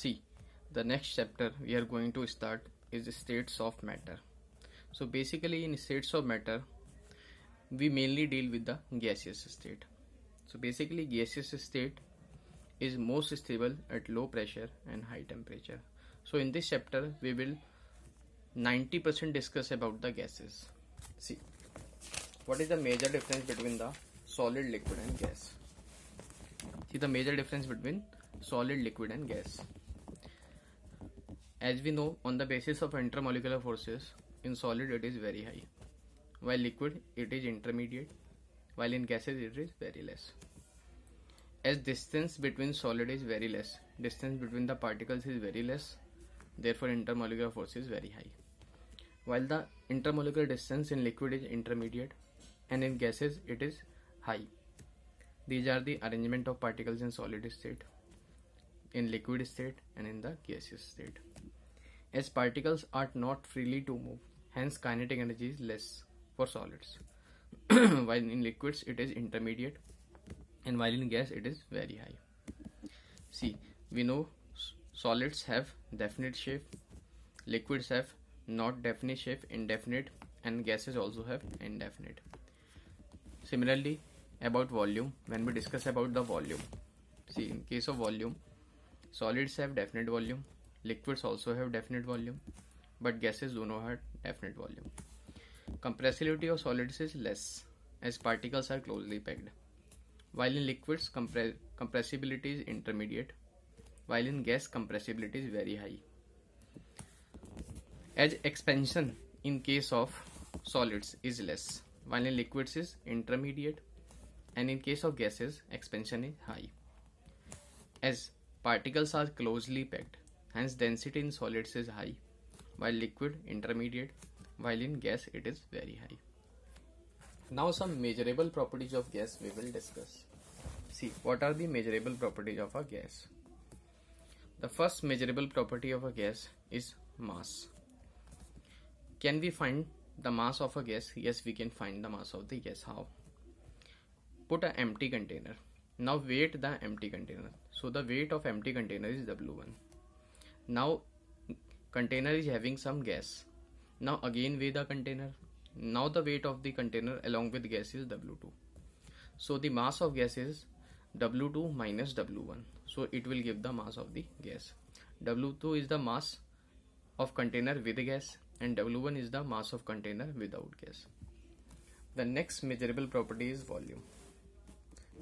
see the next chapter we are going to start is states of matter so basically in states of matter we mainly deal with the gaseous state so basically gaseous state is most stable at low pressure and high temperature so in this chapter we will 90% discuss about the gases see what is the major difference between the solid liquid and gas see the major difference between solid liquid and gas as we know, on the basis of intermolecular forces, in solid it is very high, while liquid it is intermediate, while in gases it is very less. As distance between solid is very less, distance between the particles is very less, therefore intermolecular force is very high. While the intermolecular distance in liquid is intermediate and in gases it is high. These are the arrangement of particles in solid state in liquid state and in the gaseous state. As particles are not freely to move, hence kinetic energy is less for solids. while in liquids it is intermediate and while in gas it is very high. See, we know solids have definite shape, liquids have not definite shape, indefinite and gases also have indefinite. Similarly, about volume, when we discuss about the volume, see in case of volume, solids have definite volume liquids also have definite volume but gases do not have definite volume compressibility of solids is less as particles are closely packed while in liquids compre compressibility is intermediate while in gas compressibility is very high as expansion in case of solids is less while in liquids is intermediate and in case of gases expansion is high as Particles are closely packed, hence density in solids is high, while liquid intermediate, while in gas it is very high. Now some measurable properties of gas we will discuss. See, what are the measurable properties of a gas? The first measurable property of a gas is mass. Can we find the mass of a gas? Yes, we can find the mass of the gas. How? Put an empty container now weight the empty container so the weight of empty container is w1 now container is having some gas now again weigh the container now the weight of the container along with gas is w2 so the mass of gas is w2 minus w1 so it will give the mass of the gas w2 is the mass of container with gas and w1 is the mass of container without gas the next measurable property is volume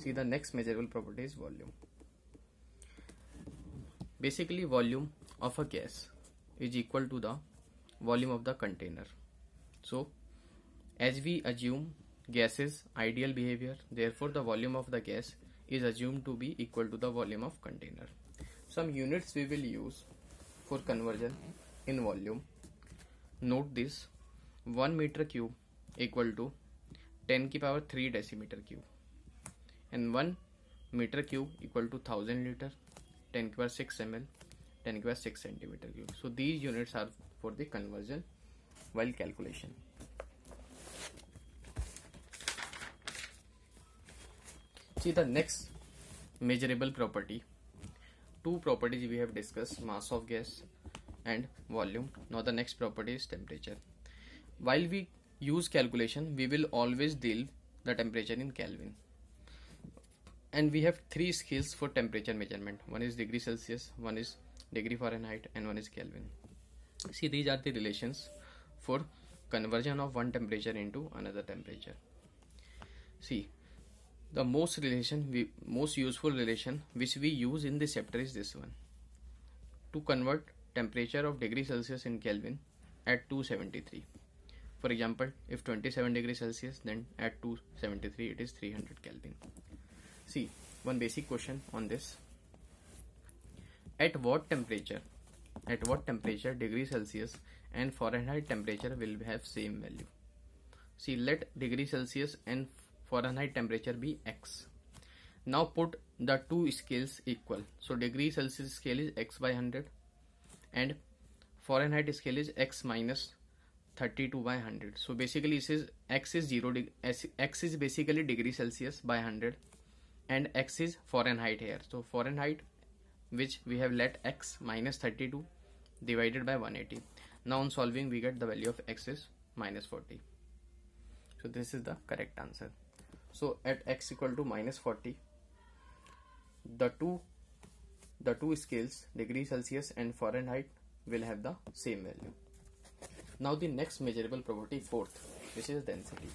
see the next measurable property is volume basically volume of a gas is equal to the volume of the container so as we assume gases ideal behavior therefore the volume of the gas is assumed to be equal to the volume of container some units we will use for conversion in volume note this 1 meter cube equal to 10 ki power 3 decimeter cube and 1 meter cube equal to 1000 liter 10 to 6 ml 10 to 6 centimeter cube so these units are for the conversion while calculation see the next measurable property two properties we have discussed mass of gas and volume now the next property is temperature while we use calculation we will always deal the temperature in kelvin and we have three scales for temperature measurement one is degree celsius one is degree fahrenheit and one is kelvin see these are the relations for conversion of one temperature into another temperature see the most relation we, most useful relation which we use in this chapter is this one to convert temperature of degree celsius in kelvin at 273 for example if 27 degree celsius then at 273 it is 300 kelvin see one basic question on this at what temperature at what temperature degree celsius and fahrenheit temperature will have same value see let degree celsius and fahrenheit temperature be x now put the two scales equal so degree celsius scale is x by 100 and fahrenheit scale is x minus 32 by 100 so basically this is x is 0 x is basically degree celsius by 100 and x is Fahrenheit here. So Fahrenheit which we have let x minus 32 divided by 180. Now on solving we get the value of x is minus 40. So this is the correct answer. So at x equal to minus 40 the two the two scales degree Celsius and Fahrenheit will have the same value. Now the next measurable property fourth which is density.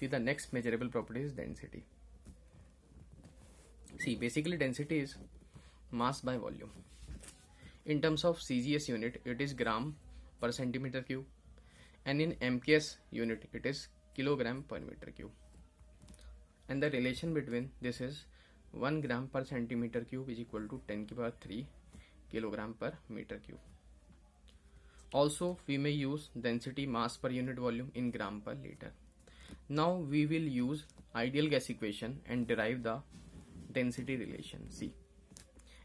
See the next measurable property is density see basically density is mass by volume in terms of cgs unit it is gram per centimeter cube and in mks unit it is kilogram per meter cube and the relation between this is 1 gram per centimeter cube is equal to 10 to the power 3 kilogram per meter cube also we may use density mass per unit volume in gram per liter now we will use ideal gas equation and derive the density relation C.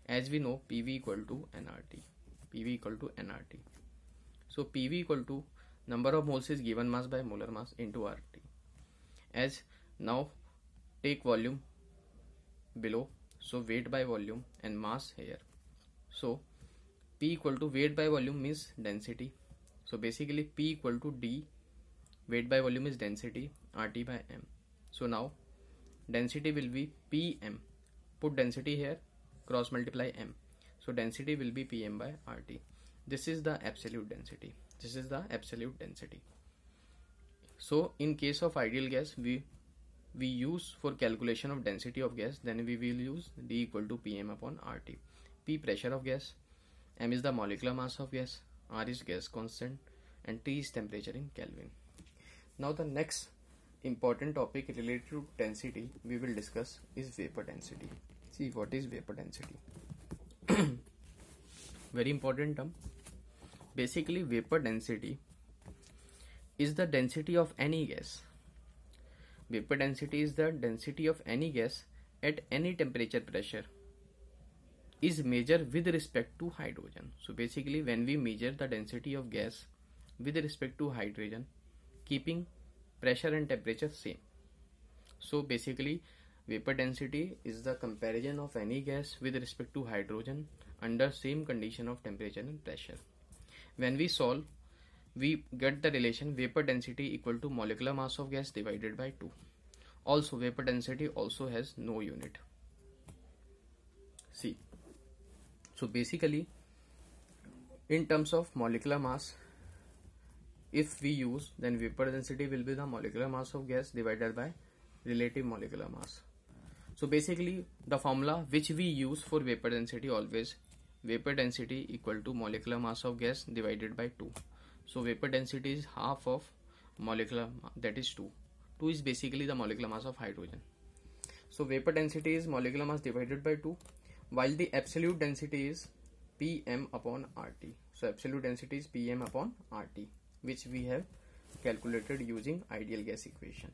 As we know PV equal to nRT. PV equal to nRT. So PV equal to number of moles is given mass by molar mass into RT. As now take volume below so weight by volume and mass here so p equal to weight by volume means density so basically p equal to d weight by volume is density rt by m so now density will be pm put density here cross multiply m so density will be pm by rt this is the absolute density this is the absolute density so in case of ideal gas we we use for calculation of density of gas then we will use d equal to pm upon rt p pressure of gas m is the molecular mass of gas r is gas constant and t is temperature in kelvin now the next important topic related to density we will discuss is vapor density see what is vapor density very important term basically vapor density is the density of any gas vapor density is the density of any gas at any temperature pressure is measured with respect to hydrogen so basically when we measure the density of gas with respect to hydrogen keeping pressure and temperature same so basically Vapor density is the comparison of any gas with respect to hydrogen under same condition of temperature and pressure. When we solve, we get the relation vapor density equal to molecular mass of gas divided by 2. Also, vapor density also has no unit. See, so basically, in terms of molecular mass, if we use, then vapor density will be the molecular mass of gas divided by relative molecular mass. So basically the formula which we use for vapor density always vapor density equal to molecular mass of gas divided by 2. So vapor density is half of molecular that is 2. 2 is basically the molecular mass of hydrogen. So vapor density is molecular mass divided by 2 while the absolute density is Pm upon RT. So absolute density is Pm upon RT which we have calculated using ideal gas equation.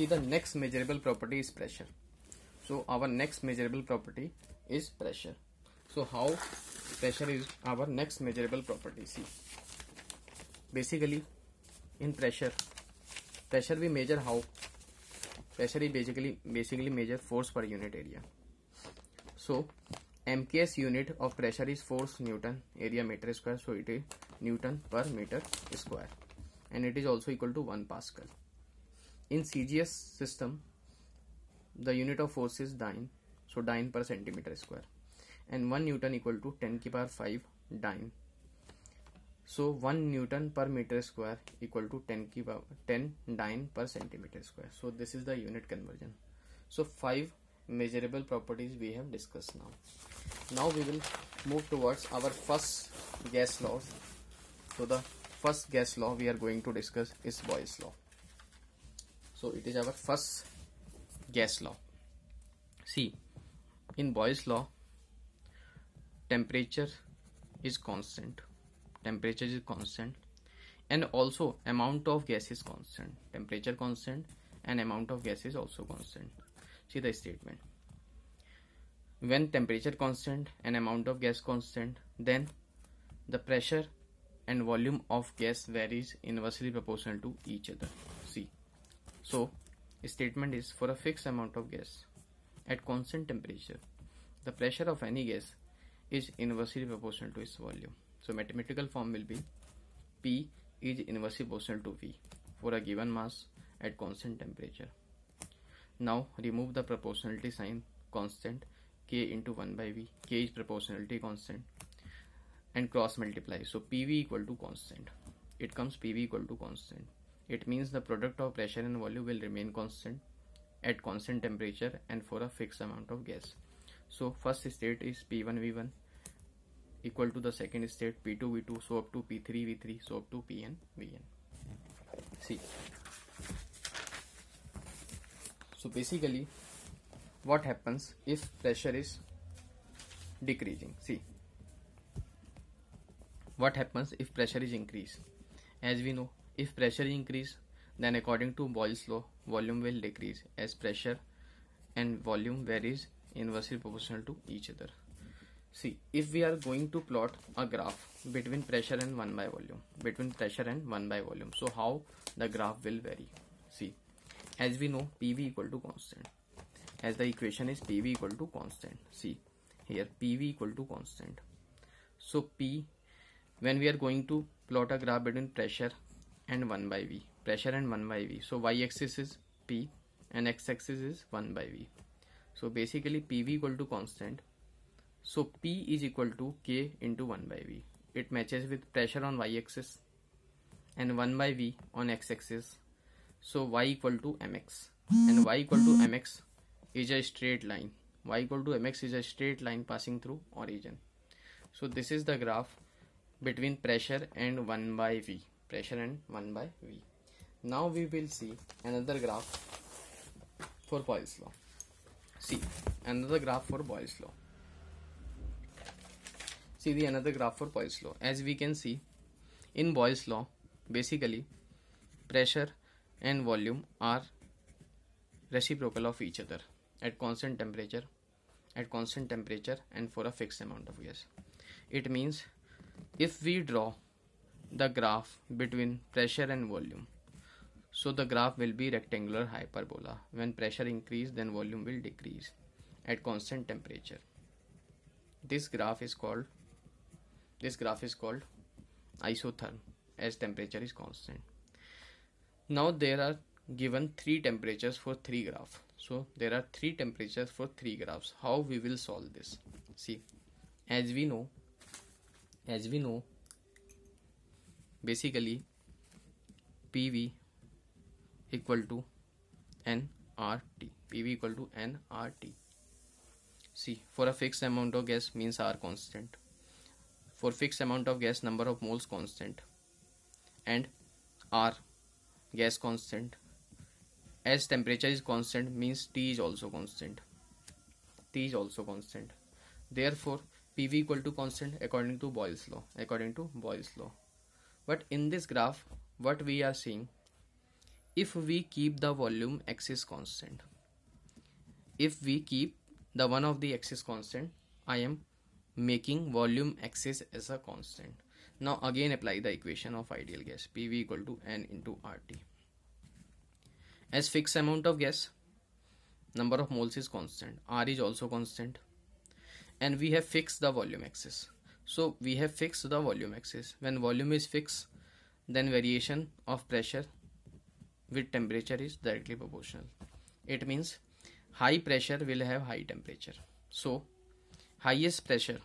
see the next measurable property is pressure so our next measurable property is pressure so how pressure is our next measurable property see basically in pressure pressure we measure how pressure is basically basically measure force per unit area so mks unit of pressure is force newton area meter square so it is newton per meter square and it is also equal to 1 pascal in CGS system, the unit of force is dyne. So dyne per centimeter square and 1 Newton equal to 10 to the power 5 dyne. So 1 Newton per meter square equal to 10 ki power 10 dyne per centimeter square. So this is the unit conversion. So five measurable properties we have discussed now. Now we will move towards our first gas laws. So the first gas law we are going to discuss is Boyle's law so it is our first gas law see in Boyle's law temperature is constant temperature is constant and also amount of gas is constant temperature constant and amount of gas is also constant see the statement when temperature constant and amount of gas constant then the pressure and volume of gas varies inversely proportional to each other so, statement is for a fixed amount of gas at constant temperature, the pressure of any gas is inversely proportional to its volume. So, mathematical form will be P is inversely proportional to V for a given mass at constant temperature. Now, remove the proportionality sign constant K into 1 by V. K is proportionality constant and cross multiply. So, PV equal to constant. It comes PV equal to constant. It means the product of pressure and volume will remain constant at constant temperature and for a fixed amount of gas. So first state is P1V1 equal to the second state P2V2 so up to P3V3 so up to Pn Vn. See. So basically what happens if pressure is decreasing. See what happens if pressure is increased. As we know if pressure increase, then according to Boyle's law, volume will decrease as pressure and volume varies inversely proportional to each other. See, if we are going to plot a graph between pressure and 1 by volume, between pressure and 1 by volume, so how the graph will vary. See, as we know, PV equal to constant. As the equation is PV equal to constant. See, here PV equal to constant. So P, when we are going to plot a graph between pressure and 1 by V. Pressure and 1 by V. So Y axis is P and X axis is 1 by V. So basically PV equal to constant. So P is equal to K into 1 by V. It matches with pressure on Y axis and 1 by V on X axis. So Y equal to MX and Y equal to MX is a straight line. Y equal to MX is a straight line passing through origin. So this is the graph between pressure and 1 by V pressure and 1 by V. Now we will see another graph for Boyle's law. See another graph for Boyle's law. See the another graph for Boyle's law. As we can see in Boyle's law basically pressure and volume are reciprocal of each other at constant temperature at constant temperature and for a fixed amount of years. It means if we draw the graph between pressure and volume. So the graph will be rectangular hyperbola. When pressure increase, then volume will decrease at constant temperature. This graph is called this graph is called isotherm as temperature is constant. Now there are given three temperatures for three graph. So there are three temperatures for three graphs. How we will solve this? See, as we know, as we know, basically PV equal to nRT PV equal to nRT see for a fixed amount of gas means R constant for fixed amount of gas number of moles constant and R gas constant as temperature is constant means T is also constant T is also constant therefore PV equal to constant according to Boyle's law according to Boyle's law but in this graph, what we are seeing, if we keep the volume axis constant, if we keep the one of the axis constant, I am making volume axis as a constant. Now again apply the equation of ideal gas, PV equal to N into RT. As fixed amount of gas, number of moles is constant, R is also constant and we have fixed the volume axis. So we have fixed the volume axis. When volume is fixed, then variation of pressure with temperature is directly proportional. It means high pressure will have high temperature. So highest pressure,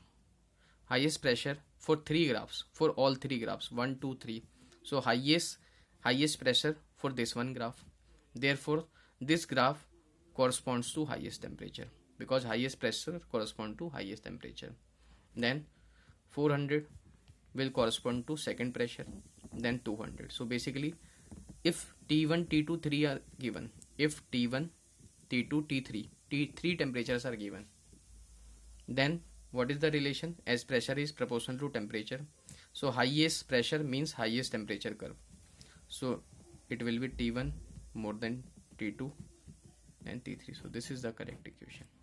highest pressure for three graphs, for all three graphs, one, two, three. So highest, highest pressure for this one graph. Therefore, this graph corresponds to highest temperature because highest pressure correspond to highest temperature. Then 400 will correspond to second pressure then 200 so basically if t1 t2 3 are given if t1 t2 t3 t3 temperatures are given then what is the relation as pressure is proportional to temperature so highest pressure means highest temperature curve so it will be t1 more than t2 and t3 so this is the correct equation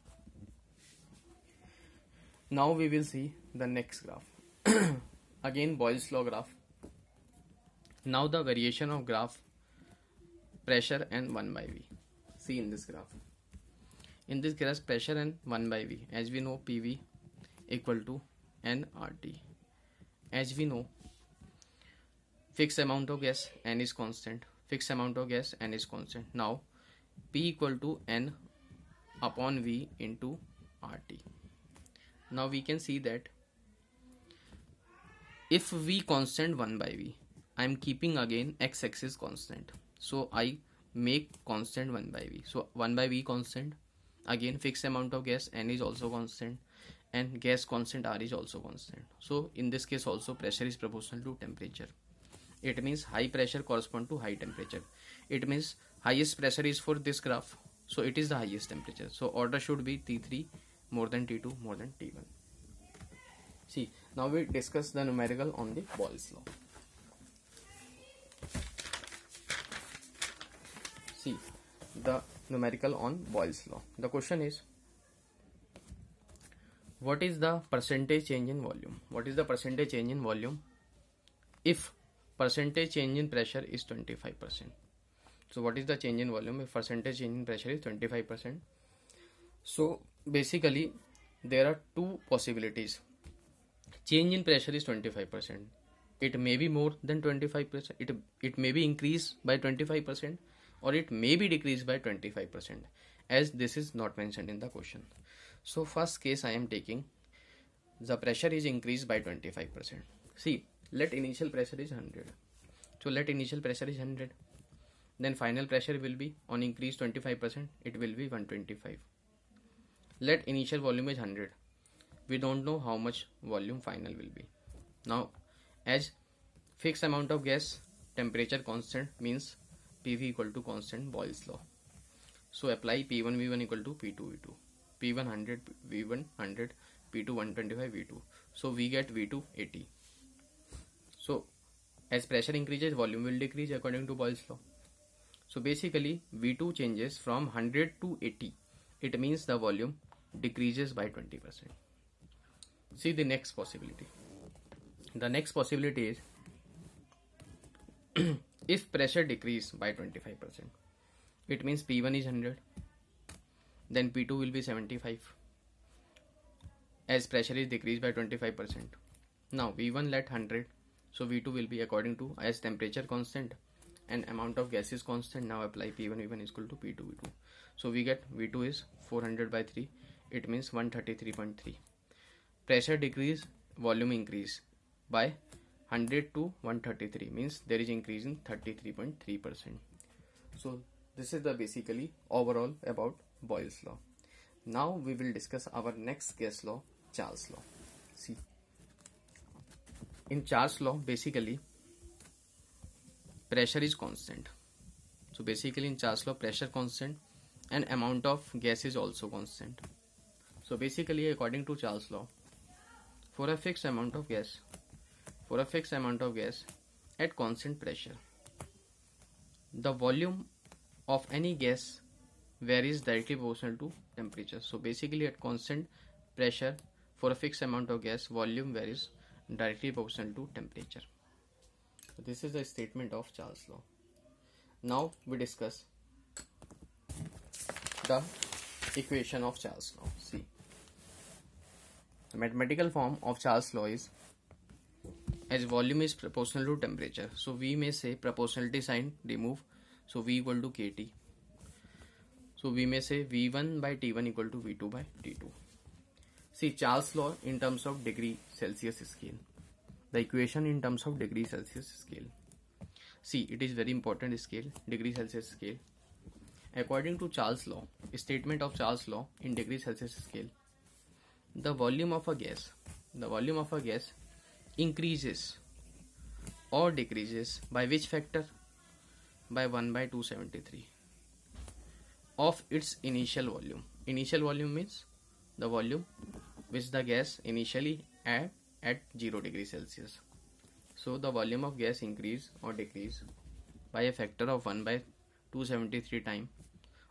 now we will see the next graph again Boyle's law graph now the variation of graph pressure and 1 by V see in this graph in this graph pressure and 1 by V as we know PV equal to nRT as we know fixed amount of gas n is constant fixed amount of gas n is constant now P equal to n upon V into RT now we can see that if v constant 1 by v i am keeping again x axis constant so i make constant 1 by v so 1 by v constant again fixed amount of gas n is also constant and gas constant r is also constant so in this case also pressure is proportional to temperature it means high pressure correspond to high temperature it means highest pressure is for this graph so it is the highest temperature so order should be t3 more than T2, more than T1. See, now we discuss the numerical on the Boyle's law. See, the numerical on Boyle's law. The question is, what is the percentage change in volume? What is the percentage change in volume if percentage change in pressure is 25%? So what is the change in volume if percentage change in pressure is 25%? So basically there are two possibilities change in pressure is 25% it may be more than 25% it it may be increased by 25% or it may be decreased by 25% as this is not mentioned in the question so first case i am taking the pressure is increased by 25% see let initial pressure is 100 so let initial pressure is 100 then final pressure will be on increase 25% it will be 125 let initial volume is 100 we don't know how much volume final will be now as fixed amount of gas temperature constant means PV equal to constant Boyle's law so apply P1 V1 equal to P2 V2 p 100 V1 100 P2 125 V2 so we get V2 80 so as pressure increases volume will decrease according to Boyle's law so basically V2 changes from 100 to 80 it means the volume decreases by 20%. See the next possibility. The next possibility is if pressure decreases by 25%, it means P1 is 100, then P2 will be 75 as pressure is decreased by 25%. Now V1 let 100, so V2 will be according to as temperature constant and amount of gas is constant now apply p1 v1 is equal to p2 v2 so we get v2 is 400 by 3 it means 133.3 pressure decrease volume increase by 100 to 133 means there is increase in 33.3 percent so this is the basically overall about Boyle's law now we will discuss our next case law Charles law see in Charles law basically pressure is constant so basically in Charles law pressure constant and amount of gas is also constant so basically according to Charles law, for a fixed amount of gas, for a fixed amount of gas at constant pressure, the volume of any gas varies directly proportional to temperature. So basically at constant pressure for a fixed amount of gas volume varies directly proportional to temperature. So this is the statement of Charles law. Now we discuss the equation of Charles law. See, the mathematical form of Charles law is as volume is proportional to temperature. So we may say proportionality sign remove. So V equal to KT. So we may say V1 by T1 equal to V2 by T2. See Charles law in terms of degree Celsius scale. The equation in terms of degree Celsius scale. See it is very important scale degree Celsius scale According to Charles law, statement of Charles law in degree Celsius scale, the volume of a gas, the volume of a gas increases or decreases by which factor? By 1 by 273 of its initial volume. Initial volume means the volume which the gas initially at at 0 degree Celsius. So the volume of gas increase or decrease by a factor of 1 by 273 time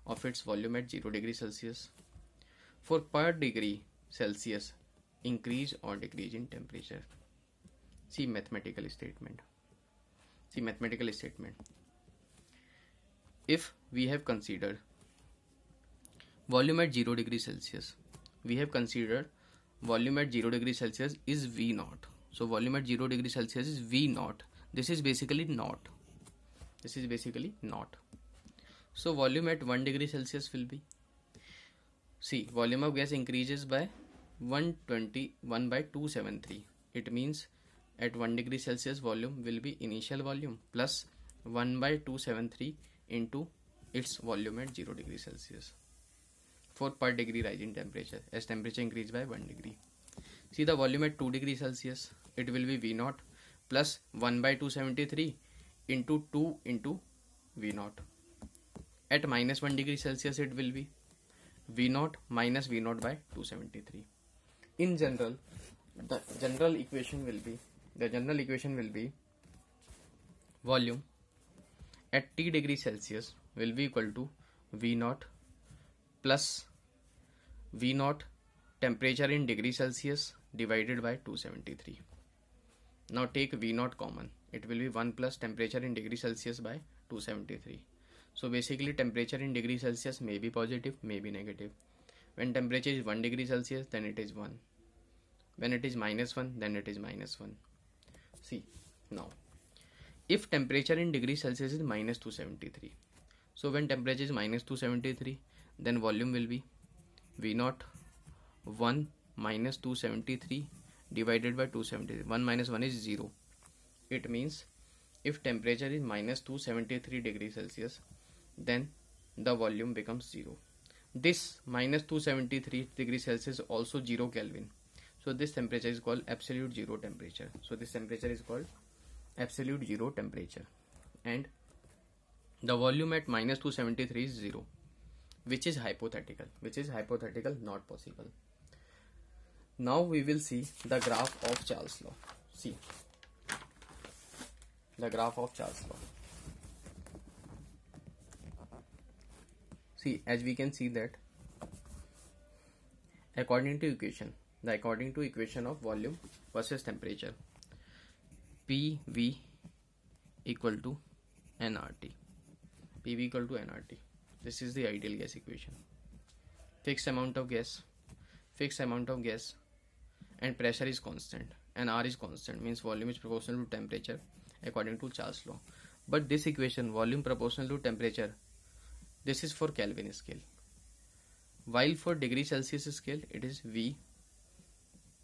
of its volume at 0 degree Celsius. For per degree Celsius increase or decrease in temperature. See mathematical statement. See mathematical statement. If we have considered volume at 0 degree Celsius, we have considered volume at 0 degree Celsius is V naught. So volume at 0 degree Celsius is V naught. This is basically naught. This is basically naught. So volume at 1 degree Celsius will be see volume of gas increases by 121 by 273 it means at 1 degree celsius volume will be initial volume plus 1 by 273 into its volume at 0 degree celsius for per degree rise in temperature as temperature increase by 1 degree see the volume at 2 degree celsius it will be v naught plus 1 by 273 into 2 into v naught at minus 1 degree Celsius it will be V naught minus V naught by 273. In general, the general equation will be, the general equation will be volume at T degree Celsius will be equal to V naught plus V naught temperature in degree Celsius divided by 273. Now take V naught common. It will be 1 plus temperature in degree Celsius by 273. So basically temperature in degree Celsius may be positive, may be negative. When temperature is 1 degree Celsius, then it is 1. When it is minus 1, then it is minus 1. See, now, if temperature in degree Celsius is minus 273, so when temperature is minus 273, then volume will be V 1 1 minus 273 divided by 273. 1 minus 1 is 0. It means if temperature is minus 273 degrees Celsius, then the volume becomes 0 this minus 273 degrees celsius also 0 kelvin so this temperature is called absolute zero temperature so this temperature is called absolute zero temperature and the volume at minus 273 is zero which is hypothetical which is hypothetical not possible now we will see the graph of charles law see the graph of charles law see as we can see that according to equation the according to equation of volume versus temperature pv equal to nrt pv equal to nrt this is the ideal gas equation fixed amount of gas fixed amount of gas and pressure is constant and r is constant means volume is proportional to temperature according to charles law but this equation volume proportional to temperature this is for Kelvin scale. While for degree Celsius scale, it is V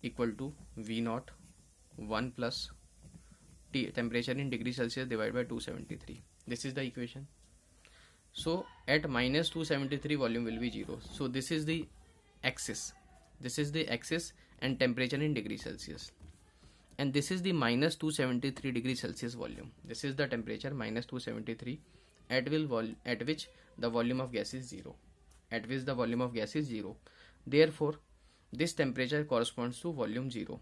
equal to V naught 1 plus T temperature in degree Celsius divided by 273. This is the equation. So at minus 273 volume will be 0. So this is the axis. This is the axis and temperature in degree Celsius and this is the minus 273 degree celsius volume this is the temperature minus 273 at, will at which the volume of gas is 0. At which the volume of gas is 0. Therefore, this temperature corresponds to volume 0.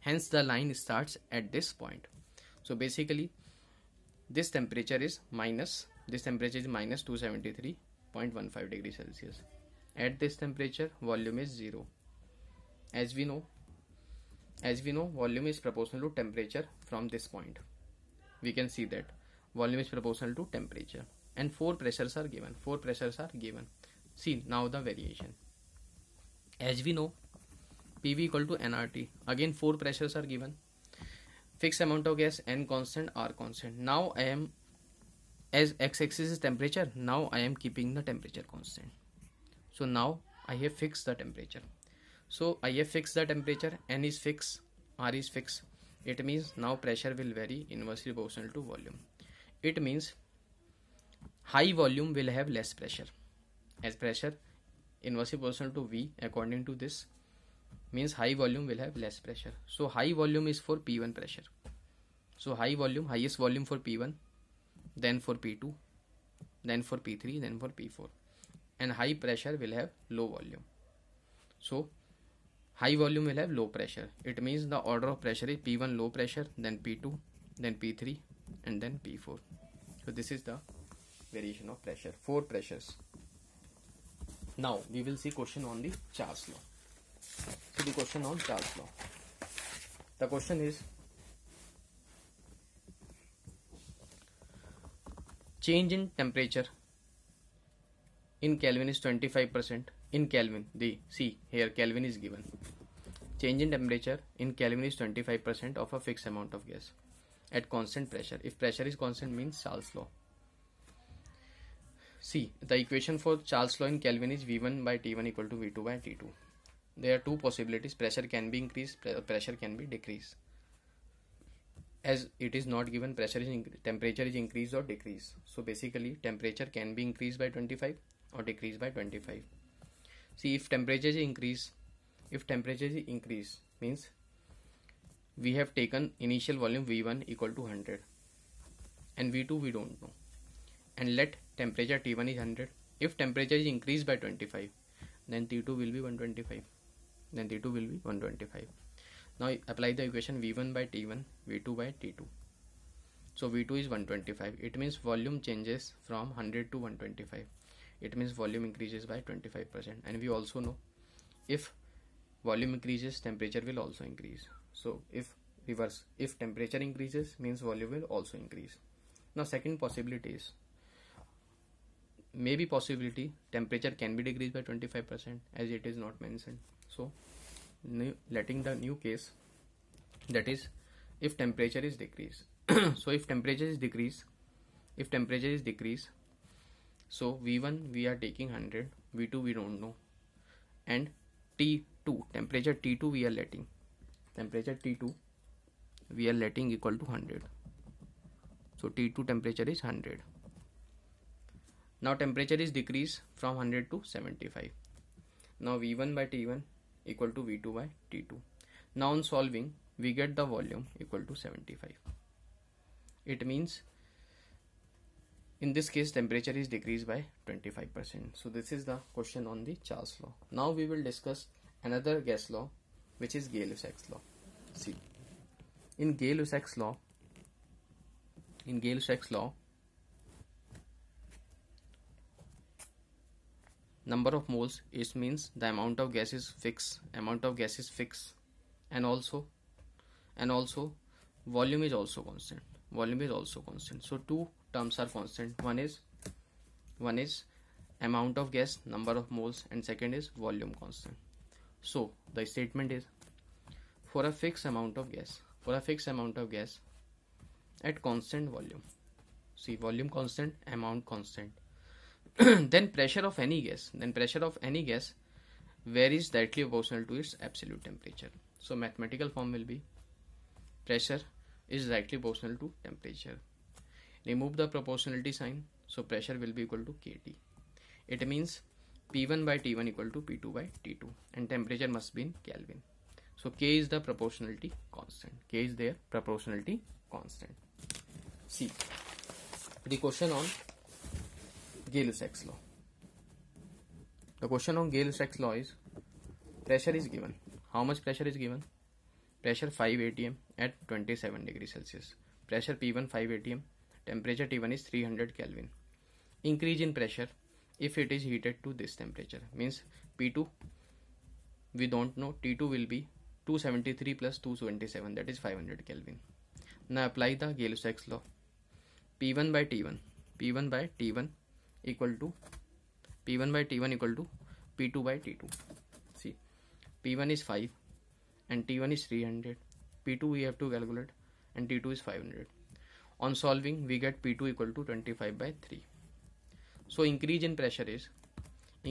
Hence, the line starts at this point. So, basically, this temperature is minus, this temperature is minus 273.15 degrees Celsius. At this temperature, volume is 0. As we know, as we know, volume is proportional to temperature from this point. We can see that volume is proportional to temperature and four pressures are given four pressures are given see now the variation as we know pv equal to nrt again four pressures are given fixed amount of gas n constant r constant now i am as x-axis is temperature now i am keeping the temperature constant so now i have fixed the temperature so i have fixed the temperature n is fixed r is fixed it means now pressure will vary inversely proportional to volume it means high volume will have less pressure as pressure inversely proportional to V according to this means high volume will have less pressure. So high volume is for P1 pressure. So high volume, highest volume for P1, then for P2, then for P3, then for P4. And high pressure will have low volume. So high volume will have low pressure. It means the order of pressure is P1 low pressure, then P2, then P3, and then P4 so this is the variation of pressure four pressures now we will see question on the Charles law so the question on Charles law the question is change in temperature in Kelvin is 25% in Kelvin the see here Kelvin is given change in temperature in Kelvin is 25% of a fixed amount of gas at constant pressure. If pressure is constant means Charles law. See, the equation for Charles law in Kelvin is V1 by T1 equal to V2 by T2. There are two possibilities. Pressure can be increased, pressure can be decreased. As it is not given, pressure is temperature is increased or decreased. So basically, temperature can be increased by 25 or decreased by 25. See, if temperature is increased, if temperature is increased, means we have taken initial volume V1 equal to 100 and V2 we don't know and let temperature T1 is 100 if temperature is increased by 25 then T2 will be 125 then T2 will be 125 now apply the equation V1 by T1 V2 by T2 so V2 is 125 it means volume changes from 100 to 125 it means volume increases by 25% and we also know if volume increases temperature will also increase so if reverse, if temperature increases means volume will also increase. Now second possibility is maybe possibility temperature can be decreased by 25% as it is not mentioned. So new, letting the new case that is if temperature is decreased. so if temperature is decreased, if temperature is decreased, so V1 we are taking 100, V2 we don't know and T2 temperature T2 we are letting temperature T2 we are letting equal to 100 so T2 temperature is 100 now temperature is decreased from 100 to 75 now V1 by T1 equal to V2 by T2 now on solving we get the volume equal to 75 it means in this case temperature is decreased by 25% so this is the question on the Charles law now we will discuss another gas law which is Gay-Lussac's law. See, in Gay-Lussac's law, in Gay-Lussac's law, number of moles is means the amount of gases fixed, amount of gases fixed, and also, and also, volume is also constant. Volume is also constant. So two terms are constant. One is, one is amount of gas, number of moles, and second is volume constant. So the statement is for a fixed amount of gas, for a fixed amount of gas at constant volume. See volume constant, amount constant. then pressure of any gas, then pressure of any gas varies directly proportional to its absolute temperature. So mathematical form will be pressure is directly proportional to temperature. Remove the proportionality sign, so pressure will be equal to kT. It means P1 by T1 equal to P2 by T2 and temperature must be in Kelvin. So K is the proportionality constant. K is their proportionality constant. C. The question on Gay-Lussac's law. The question on Gay-Lussac's law is pressure is given. How much pressure is given? Pressure 5 atm at 27 degree Celsius. Pressure P1 5 atm. Temperature T1 is 300 Kelvin. Increase in pressure if it is heated to this temperature means P2 we don't know T2 will be 273 plus 227 that is 500 Kelvin. Now apply the Gay-Lussac's law P1 by T1 P1 by T1 equal to P1 by T1 equal to P2 by T2 see P1 is 5 and T1 is 300 P2 we have to calculate and T2 is 500 on solving we get P2 equal to 25 by 3 so increase in pressure is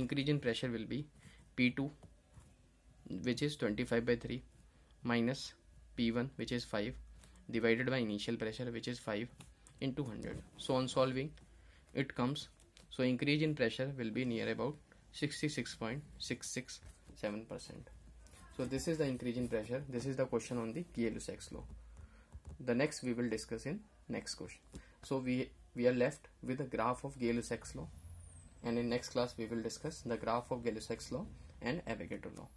increase in pressure will be p2 which is 25 by 3 minus p1 which is 5 divided by initial pressure which is 5 into 100 so on solving it comes so increase in pressure will be near about 66.667 percent so this is the increase in pressure this is the question on the KLU sex law the next we will discuss in next question so we we are left with the graph of Gay-Lussac's law and in next class we will discuss the graph of Gay-Lussac's law and Avogadro law.